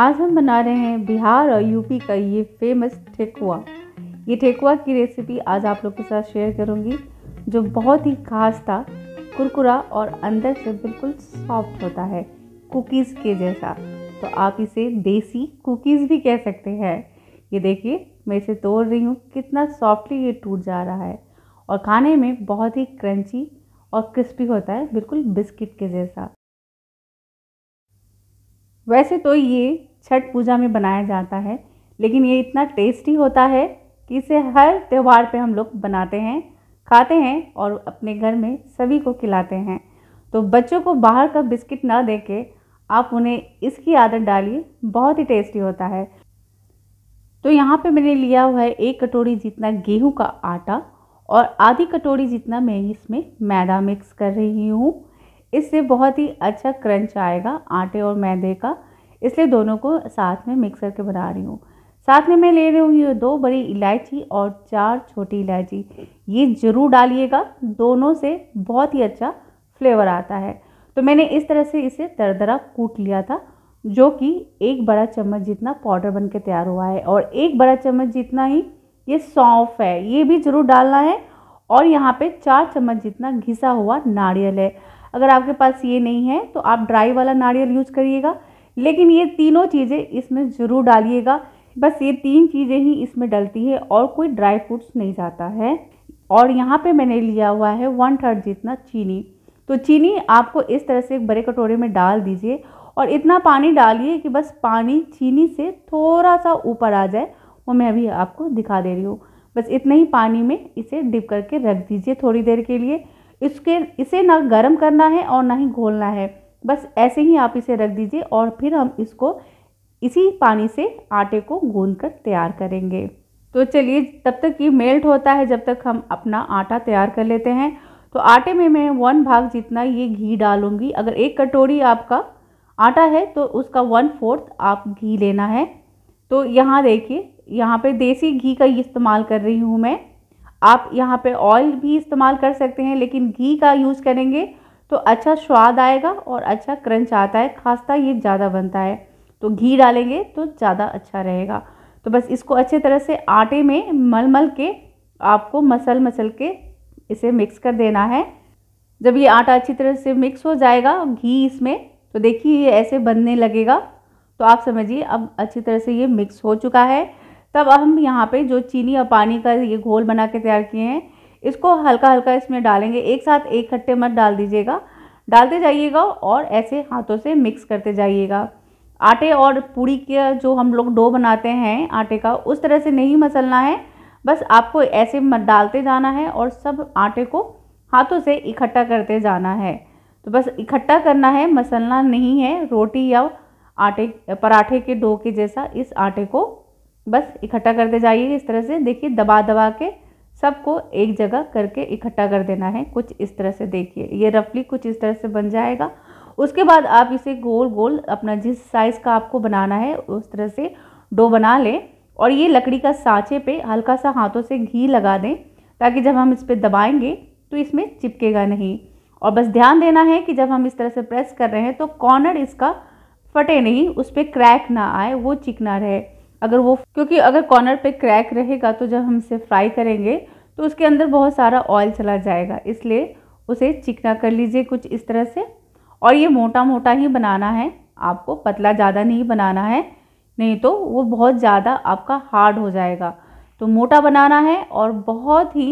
आज हम बना रहे हैं बिहार और यूपी का ये फेमस ठेकुआ ये ठेकुआ की रेसिपी आज आप लोग के साथ शेयर करूँगी जो बहुत ही खास था कुरकुरा और अंदर से बिल्कुल सॉफ्ट होता है कुकीज़ के जैसा तो आप इसे देसी कुकीज़ भी कह सकते हैं ये देखिए मैं इसे तोड़ रही हूँ कितना सॉफ्टली ये टूट जा रहा है और खाने में बहुत ही क्रंची और क्रिस्पी होता है बिल्कुल बिस्किट के जैसा वैसे तो ये छठ पूजा में बनाया जाता है लेकिन ये इतना टेस्टी होता है कि इसे हर त्यौहार पे हम लोग बनाते हैं खाते हैं और अपने घर में सभी को खिलाते हैं तो बच्चों को बाहर का बिस्किट ना दे के आप उन्हें इसकी आदत डालिए बहुत ही टेस्टी होता है तो यहाँ पे मैंने लिया हुआ है एक कटोरी जितना गेहूं का आटा और आधी कटोरी जितना मैं इसमें मैदा मिक्स कर रही हूँ इससे बहुत ही अच्छा क्रंच आएगा आटे और मैदे का इसलिए दोनों को साथ में मिक्स करके बना रही हूँ साथ में मैं ले रही हूँ ये दो बड़ी इलायची और चार छोटी इलायची ये ज़रूर डालिएगा दोनों से बहुत ही अच्छा फ्लेवर आता है तो मैंने इस तरह से इसे दरदरा कूट लिया था जो कि एक बड़ा चम्मच जितना पाउडर बन के तैयार हुआ है और एक बड़ा चम्मच जितना ही ये सौंफ है ये भी ज़रूर डालना है और यहाँ पे चार चम्मच जितना घिसा हुआ नारियल है अगर आपके पास ये नहीं है तो आप ड्राई वाला नारियल यूज करिएगा लेकिन ये तीनों चीज़ें इसमें ज़रूर डालिएगा बस ये तीन चीज़ें ही इसमें डलती है और कोई ड्राई फ्रूट्स नहीं जाता है और यहाँ पे मैंने लिया हुआ है वन थर्ड जितना चीनी तो चीनी आपको इस तरह से एक बड़े कटोरे में डाल दीजिए और इतना पानी डालिए कि बस पानी चीनी से थोड़ा सा ऊपर आ जाए वो मैं अभी आपको दिखा दे रही हूँ बस इतना ही पानी में इसे डिप करके रख दीजिए थोड़ी देर के लिए इसके इसे ना गर्म करना है और ना ही घोलना है बस ऐसे ही आप इसे रख दीजिए और फिर हम इसको इसी पानी से आटे को गूंद कर तैयार करेंगे तो चलिए तब तक ये मेल्ट होता है जब तक हम अपना आटा तैयार कर लेते हैं तो आटे में मैं वन भाग जितना ये घी डालूंगी अगर एक कटोरी आपका आटा है तो उसका वन फोर्थ आप घी लेना है तो यहाँ देखिए यहाँ पे देसी घी का इस्तेमाल कर रही हूँ मैं आप यहाँ पे ऑयल भी इस्तेमाल कर सकते हैं लेकिन घी का यूज़ करेंगे तो अच्छा स्वाद आएगा और अच्छा क्रंच आता है ख़ासता ये ज़्यादा बनता है तो घी डालेंगे तो ज़्यादा अच्छा रहेगा तो बस इसको अच्छे तरह से आटे में मल मल के आपको मसल मसल के इसे मिक्स कर देना है जब ये आटा अच्छी तरह से मिक्स हो जाएगा घी इसमें तो देखिए ये ऐसे बनने लगेगा तो आप समझिए अब अच्छी तरह से ये मिक्स हो चुका है तब हम यहाँ पे जो चीनी और पानी का ये घोल बना के तैयार किए हैं इसको हल्का हल्का इसमें डालेंगे एक साथ एक खट्टे मत डाल दीजिएगा डालते जाइएगा और ऐसे हाथों से मिक्स करते जाइएगा आटे और पूड़ी का जो हम लोग डो बनाते हैं आटे का उस तरह से नहीं मसलना है बस आपको ऐसे मत डालते जाना है और सब आटे को हाथों से इकट्ठा करते जाना है तो बस इकट्ठा करना है मसलना नहीं है रोटी या आटे पराठे के डो के जैसा इस आटे को बस इकट्ठा करते जाइए इस तरह से देखिए दबा दबा के सबको एक जगह करके इकट्ठा कर देना है कुछ इस तरह से देखिए ये रफली कुछ इस तरह से बन जाएगा उसके बाद आप इसे गोल गोल अपना जिस साइज़ का आपको बनाना है उस तरह से डो बना लें और ये लकड़ी का सांचे पे हल्का सा हाथों से घी लगा दें ताकि जब हम इस पर दबाएंगे तो इसमें चिपकेगा नहीं और बस ध्यान देना है कि जब हम इस तरह से प्रेस कर रहे हैं तो कॉर्नर इसका फटे नहीं उस पर क्रैक ना आए वो चिकना रहे अगर वो क्योंकि अगर कॉर्नर पे क्रैक रहेगा तो जब हम इसे फ्राई करेंगे तो उसके अंदर बहुत सारा ऑयल चला जाएगा इसलिए उसे चिकना कर लीजिए कुछ इस तरह से और ये मोटा मोटा ही बनाना है आपको पतला ज़्यादा नहीं बनाना है नहीं तो वो बहुत ज़्यादा आपका हार्ड हो जाएगा तो मोटा बनाना है और बहुत ही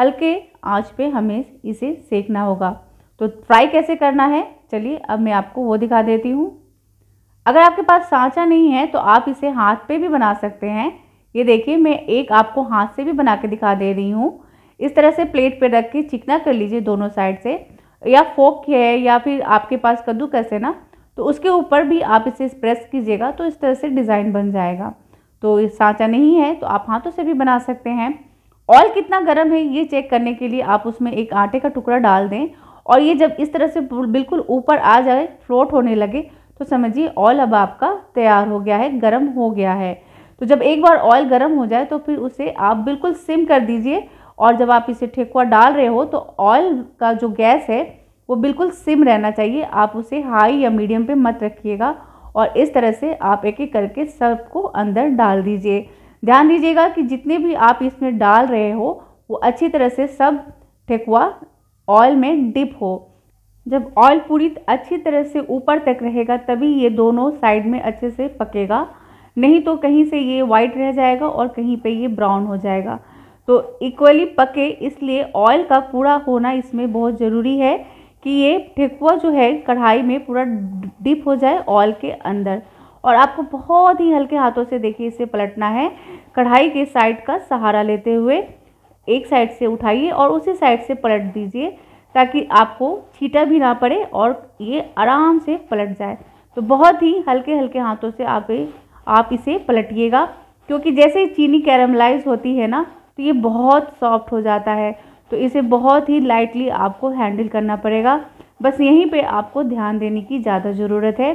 हल्के आंच पे हमें इसे सेकना होगा तो फ्राई कैसे करना है चलिए अब मैं आपको वो दिखा देती हूँ अगर आपके पास सांचा नहीं है तो आप इसे हाथ पे भी बना सकते हैं ये देखिए मैं एक आपको हाथ से भी बना के दिखा दे रही हूँ इस तरह से प्लेट पे रख के चिकना कर लीजिए दोनों साइड से या फोक है या फिर आपके पास कद्दू कैसे ना तो उसके ऊपर भी आप इसे प्रेस कीजिएगा तो इस तरह से डिज़ाइन बन जाएगा तो ये सांचा नहीं है तो आप हाथों से भी बना सकते हैं ऑयल कितना गर्म है ये चेक करने के लिए आप उसमें एक आटे का टुकड़ा डाल दें और ये जब इस तरह से बिल्कुल ऊपर आ जाए फ्लोट होने लगे तो समझिए ऑयल अब आपका तैयार हो गया है गर्म हो गया है तो जब एक बार ऑयल गर्म हो जाए तो फिर उसे आप बिल्कुल सिम कर दीजिए और जब आप इसे ठेकुआ डाल रहे हो तो ऑयल का जो गैस है वो बिल्कुल सिम रहना चाहिए आप उसे हाई या मीडियम पे मत रखिएगा और इस तरह से आप एक एक करके को अंदर डाल दीजिए ध्यान दीजिएगा कि जितने भी आप इसमें डाल रहे हो वो अच्छी तरह से सब ठेकुआ ऑयल में डिप हो जब ऑयल पूरी अच्छी तरह से ऊपर तक रहेगा तभी ये दोनों साइड में अच्छे से पकेगा नहीं तो कहीं से ये वाइट रह जाएगा और कहीं पे ये ब्राउन हो जाएगा तो इक्वली पके इसलिए ऑयल का पूरा होना इसमें बहुत ज़रूरी है कि ये ठेकुआ जो है कढ़ाई में पूरा डिप हो जाए ऑयल के अंदर और आपको बहुत ही हल्के हाथों से देखिए इसे पलटना है कढ़ाई के साइड का सहारा लेते हुए एक साइड से उठाइए और उसी साइड से पलट दीजिए ताकि आपको छीटा भी ना पड़े और ये आराम से पलट जाए तो बहुत ही हल्के हल्के हाथों से आप आप इसे पलटिएगा क्योंकि जैसे चीनी कैरमलाइज होती है ना तो ये बहुत सॉफ्ट हो जाता है तो इसे बहुत ही लाइटली आपको हैंडल करना पड़ेगा बस यहीं पे आपको ध्यान देने की ज़्यादा ज़रूरत है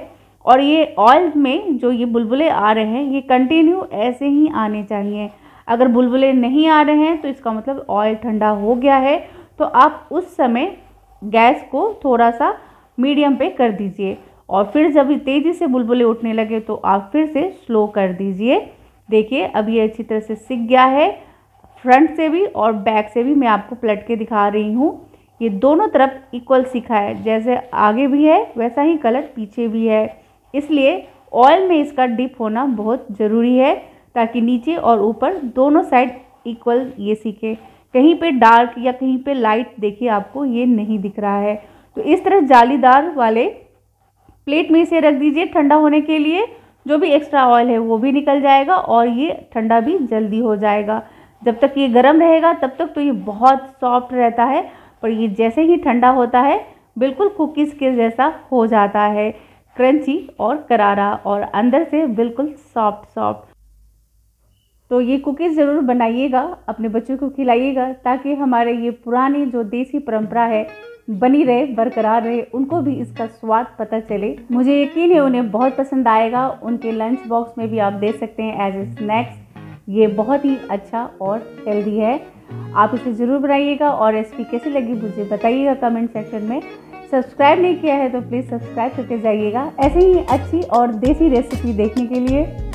और ये ऑयल में जो ये बुलबुले आ रहे हैं ये कंटिन्यू ऐसे ही आने चाहिए अगर बुलबुले नहीं आ रहे हैं तो इसका मतलब ऑयल ठंडा हो गया है तो आप उस समय गैस को थोड़ा सा मीडियम पे कर दीजिए और फिर जब तेज़ी से बुलबुले उठने लगे तो आप फिर से स्लो कर दीजिए देखिए अब ये अच्छी तरह से सीख गया है फ्रंट से भी और बैक से भी मैं आपको पलट के दिखा रही हूँ ये दोनों तरफ इक्वल सीखा है जैसे आगे भी है वैसा ही कलर पीछे भी है इसलिए ऑयल में इसका डिप होना बहुत ज़रूरी है ताकि नीचे और ऊपर दोनों साइड इक्वल ये सीखे कहीं पे डार्क या कहीं पे लाइट देखिए आपको ये नहीं दिख रहा है तो इस तरह जालीदार वाले प्लेट में इसे रख दीजिए ठंडा होने के लिए जो भी एक्स्ट्रा ऑयल है वो भी निकल जाएगा और ये ठंडा भी जल्दी हो जाएगा जब तक ये गर्म रहेगा तब तक तो ये बहुत सॉफ्ट रहता है पर ये जैसे ही ठंडा होता है बिल्कुल कुकीज़ के जैसा हो जाता है क्रंची और करारा और अंदर से बिल्कुल सॉफ्ट सॉफ्ट तो ये कुकीज़ ज़रूर बनाइएगा अपने बच्चों को खिलाइएगा ताकि हमारे ये पुरानी जो देसी परंपरा है बनी रहे बरकरार रहे उनको भी इसका स्वाद पता चले मुझे यकीन है उन्हें बहुत पसंद आएगा उनके लंच बॉक्स में भी आप दे सकते हैं एज ए स्नैक्स ये बहुत ही अच्छा और हेल्दी है आप इसे ज़रूर बनाइएगा और रेसिपी कैसी लगी मुझे बताइएगा कमेंट सेक्शन में सब्सक्राइब नहीं किया है तो प्लीज़ सब्सक्राइब करके जाइएगा ऐसे ही अच्छी और देसी रेसिपी देखने के लिए